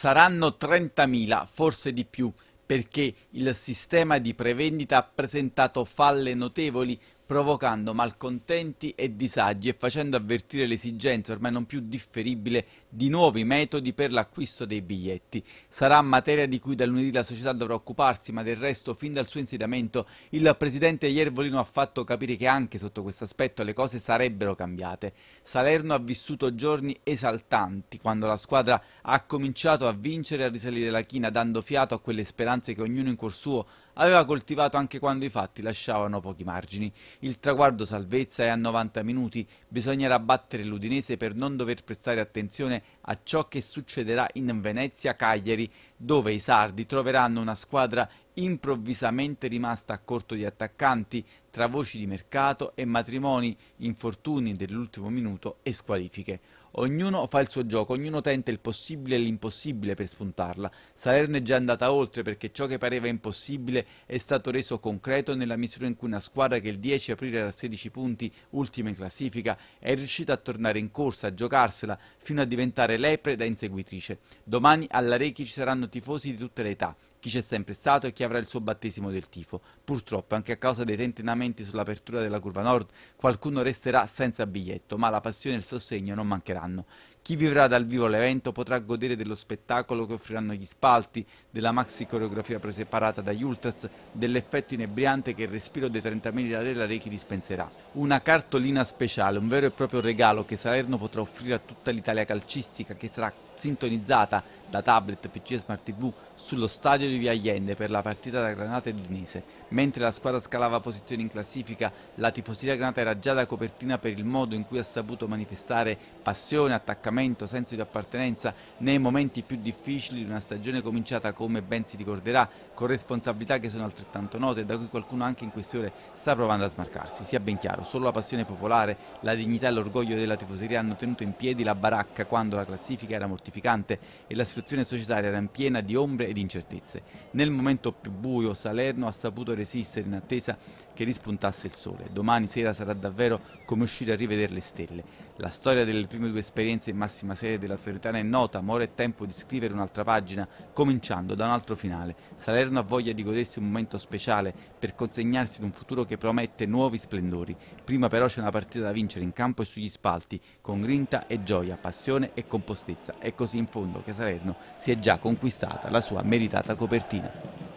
Saranno 30.000, forse di più, perché il sistema di prevendita ha presentato falle notevoli provocando malcontenti e disagi e facendo avvertire l'esigenza ormai non più differibile di nuovi metodi per l'acquisto dei biglietti. Sarà materia di cui da lunedì la società dovrà occuparsi, ma del resto fin dal suo insediamento il presidente Iervolino ha fatto capire che anche sotto questo aspetto le cose sarebbero cambiate. Salerno ha vissuto giorni esaltanti quando la squadra ha cominciato a vincere e a risalire la china dando fiato a quelle speranze che ognuno in cuor suo aveva coltivato anche quando i fatti lasciavano pochi margini. Il traguardo salvezza è a 90 minuti, bisognerà battere l'Udinese per non dover prestare attenzione a ciò che succederà in Venezia-Cagliari, dove i sardi troveranno una squadra improvvisamente rimasta a corto di attaccanti tra voci di mercato e matrimoni, infortuni dell'ultimo minuto e squalifiche. Ognuno fa il suo gioco, ognuno tenta il possibile e l'impossibile per spuntarla. Salerno è già andata oltre perché ciò che pareva impossibile è stato reso concreto nella misura in cui una squadra che il 10 aprile era a 16 punti, ultima in classifica, è riuscita a tornare in corsa, a giocarsela, fino a diventare lepre da inseguitrice. Domani alla Rechi ci saranno tifosi di tutte le età chi c'è sempre stato e chi avrà il suo battesimo del tifo. Purtroppo, anche a causa dei tentenamenti sull'apertura della curva nord, qualcuno resterà senza biglietto, ma la passione e il sostegno non mancheranno. Chi vivrà dal vivo l'evento potrà godere dello spettacolo che offriranno gli spalti, della maxi coreografia preseparata dagli ultras, dell'effetto inebriante che il respiro dei 30.000 della Rechi dispenserà. Una cartolina speciale, un vero e proprio regalo che Salerno potrà offrire a tutta l'Italia calcistica che sarà sintonizzata da tablet, PC e smart tv sullo stadio di Via Allende per la partita da Granata e Udinese. Mentre la squadra scalava posizioni in classifica, la tifoseria Granata era già da copertina per il modo in cui ha saputo manifestare passione, attaccamento appartamento, senso di appartenenza nei momenti più difficili di una stagione cominciata come ben si ricorderà con responsabilità che sono altrettanto note e da cui qualcuno anche in queste ore sta provando a smarcarsi. Sia ben chiaro, solo la passione popolare, la dignità e l'orgoglio della tifoseria hanno tenuto in piedi la baracca quando la classifica era mortificante e la situazione societaria era piena di ombre ed incertezze. Nel momento più buio Salerno ha saputo resistere in attesa che rispuntasse il sole. Domani sera sarà davvero come uscire a rivedere le stelle. La storia delle prime due esperienze in massima massima serie della Salernitana è nota, ma ora è tempo di scrivere un'altra pagina, cominciando da un altro finale. Salerno ha voglia di godersi un momento speciale per consegnarsi ad un futuro che promette nuovi splendori. Prima però c'è una partita da vincere in campo e sugli spalti, con grinta e gioia, passione e compostezza. È così in fondo che Salerno si è già conquistata la sua meritata copertina.